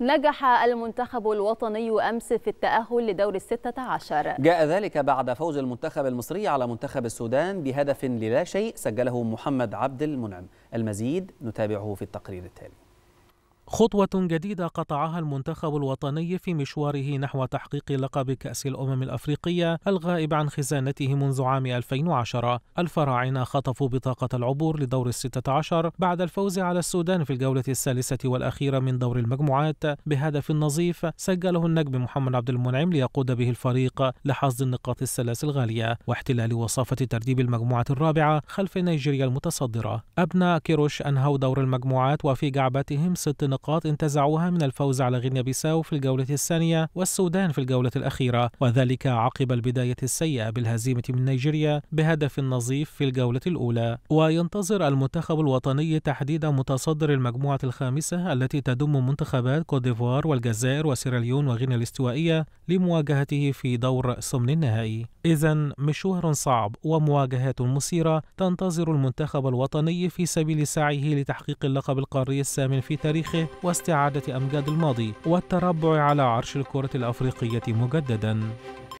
نجح المنتخب الوطني أمس في التأهل لدور الستة عشر جاء ذلك بعد فوز المنتخب المصري على منتخب السودان بهدف للا شيء سجله محمد عبد المنعم المزيد نتابعه في التقرير التالي خطوة جديدة قطعها المنتخب الوطني في مشواره نحو تحقيق لقب كأس الأمم الأفريقية الغائب عن خزانته منذ عام 2010 الفراعنة خطفوا بطاقة العبور لدور الستة عشر بعد الفوز على السودان في الجولة الثالثة والأخيرة من دور المجموعات بهدف نظيف سجله النجم محمد عبد المنعم ليقود به الفريق لحصد النقاط الثلاث الغالية واحتلال وصافة ترتيب المجموعة الرابعة خلف نيجيريا المتصدرة أبناء كيروش أنهوا دور المجموعات وفي جعبتهم ست نقاط نقاط انتزعوها من الفوز على غينيا بيساو في الجولة الثانية والسودان في الجولة الأخيرة وذلك عقب البداية السيئة بالهزيمة من نيجيريا بهدف نظيف في الجولة الأولى وينتظر المنتخب الوطني تحديد متصدر المجموعة الخامسة التي تضم منتخبات كوت ديفوار والجزائر وسيراليون وغينيا الاستوائية لمواجهته في دور ثمن النهائي إذا مشوار صعب ومواجهات مثيرة تنتظر المنتخب الوطني في سبيل سعيه لتحقيق اللقب القاري الثامن في تاريخه واستعادة أمجاد الماضي والتربع على عرش الكرة الأفريقية مجدداً